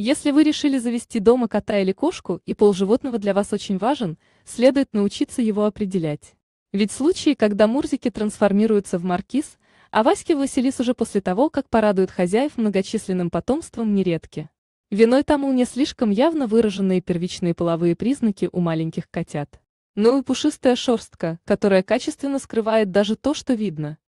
Если вы решили завести дома кота или кошку, и пол животного для вас очень важен, следует научиться его определять. Ведь случаи, когда мурзики трансформируются в маркиз, а Васьки Василис уже после того, как порадуют хозяев многочисленным потомством, нередки. Виной тому не слишком явно выраженные первичные половые признаки у маленьких котят. Ну и пушистая шерстка, которая качественно скрывает даже то, что видно.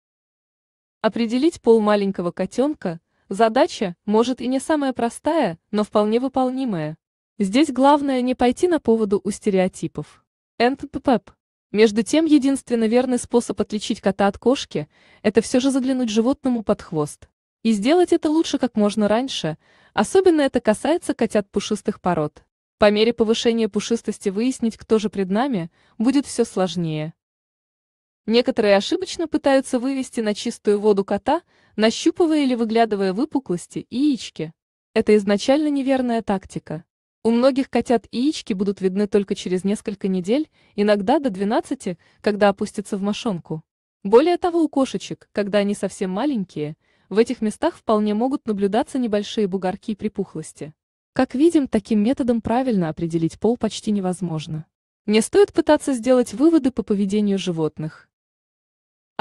Определить пол маленького котенка – Задача, может, и не самая простая, но вполне выполнимая. Здесь главное не пойти на поводу у стереотипов. НТПП. Между тем, единственно верный способ отличить кота от кошки – это все же заглянуть животному под хвост. И сделать это лучше как можно раньше, особенно это касается котят пушистых пород. По мере повышения пушистости выяснить, кто же пред нами, будет все сложнее. Некоторые ошибочно пытаются вывести на чистую воду кота, нащупывая или выглядывая выпуклости и яички. Это изначально неверная тактика. У многих котят яички будут видны только через несколько недель, иногда до 12, когда опустятся в мошонку. Более того, у кошечек, когда они совсем маленькие, в этих местах вполне могут наблюдаться небольшие бугорки и припухлости. Как видим, таким методом правильно определить пол почти невозможно. Не стоит пытаться сделать выводы по поведению животных.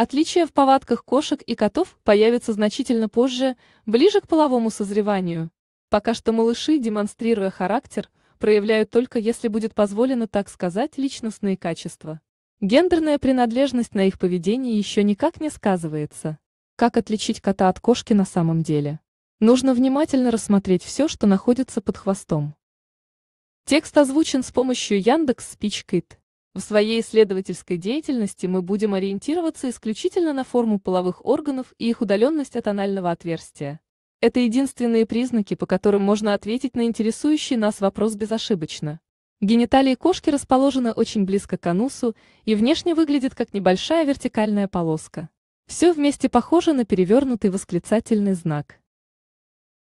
Отличия в повадках кошек и котов появятся значительно позже, ближе к половому созреванию. Пока что малыши, демонстрируя характер, проявляют только, если будет позволено так сказать, личностные качества. Гендерная принадлежность на их поведение еще никак не сказывается. Как отличить кота от кошки на самом деле? Нужно внимательно рассмотреть все, что находится под хвостом. Текст озвучен с помощью Яндекс в своей исследовательской деятельности мы будем ориентироваться исключительно на форму половых органов и их удаленность от анального отверстия. Это единственные признаки, по которым можно ответить на интересующий нас вопрос безошибочно. Гениталии кошки расположены очень близко к анусу и внешне выглядят как небольшая вертикальная полоска. Все вместе похоже на перевернутый восклицательный знак.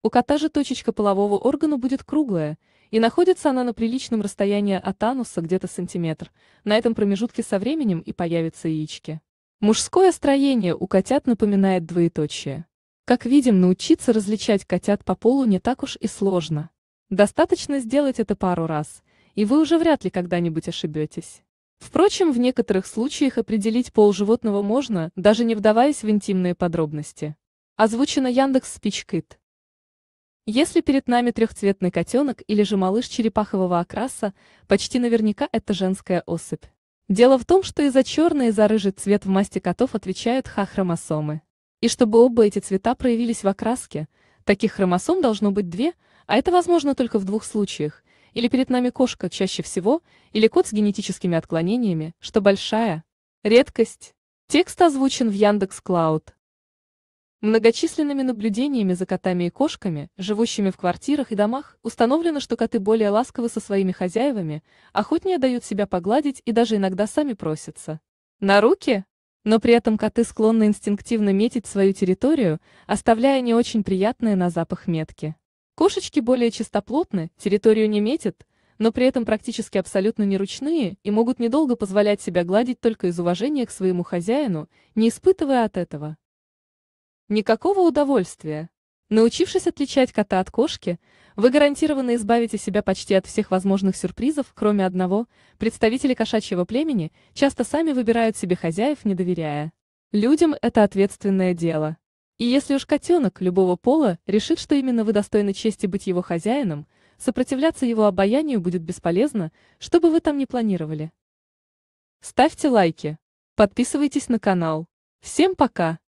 У кота же точечка полового органа будет круглая, и находится она на приличном расстоянии от ануса где-то сантиметр. На этом промежутке со временем и появятся яички. Мужское строение у котят напоминает двоеточие. Как видим, научиться различать котят по полу не так уж и сложно. Достаточно сделать это пару раз, и вы уже вряд ли когда-нибудь ошибетесь. Впрочем, в некоторых случаях определить пол животного можно, даже не вдаваясь в интимные подробности. Озвучено Яндекс Спичкит. Если перед нами трехцветный котенок или же малыш черепахового окраса, почти наверняка это женская особь. Дело в том, что и за черный, и за рыжий цвет в масти котов отвечают Х-хромосомы. И чтобы оба эти цвета проявились в окраске, таких хромосом должно быть две, а это возможно только в двух случаях. Или перед нами кошка чаще всего, или кот с генетическими отклонениями, что большая редкость. Текст озвучен в Яндекс.Клауд. Многочисленными наблюдениями за котами и кошками, живущими в квартирах и домах, установлено, что коты более ласковы со своими хозяевами, охотнее дают себя погладить и даже иногда сами просятся. На руки? Но при этом коты склонны инстинктивно метить свою территорию, оставляя не очень приятные на запах метки. Кошечки более чистоплотны, территорию не метят, но при этом практически абсолютно неручные и могут недолго позволять себя гладить только из уважения к своему хозяину, не испытывая от этого Никакого удовольствия. Научившись отличать кота от кошки, вы гарантированно избавите себя почти от всех возможных сюрпризов, кроме одного, представители кошачьего племени часто сами выбирают себе хозяев, не доверяя. Людям это ответственное дело. И если уж котенок любого пола решит, что именно вы достойны чести быть его хозяином, сопротивляться его обаянию будет бесполезно, что бы вы там ни планировали. Ставьте лайки. Подписывайтесь на канал. Всем пока!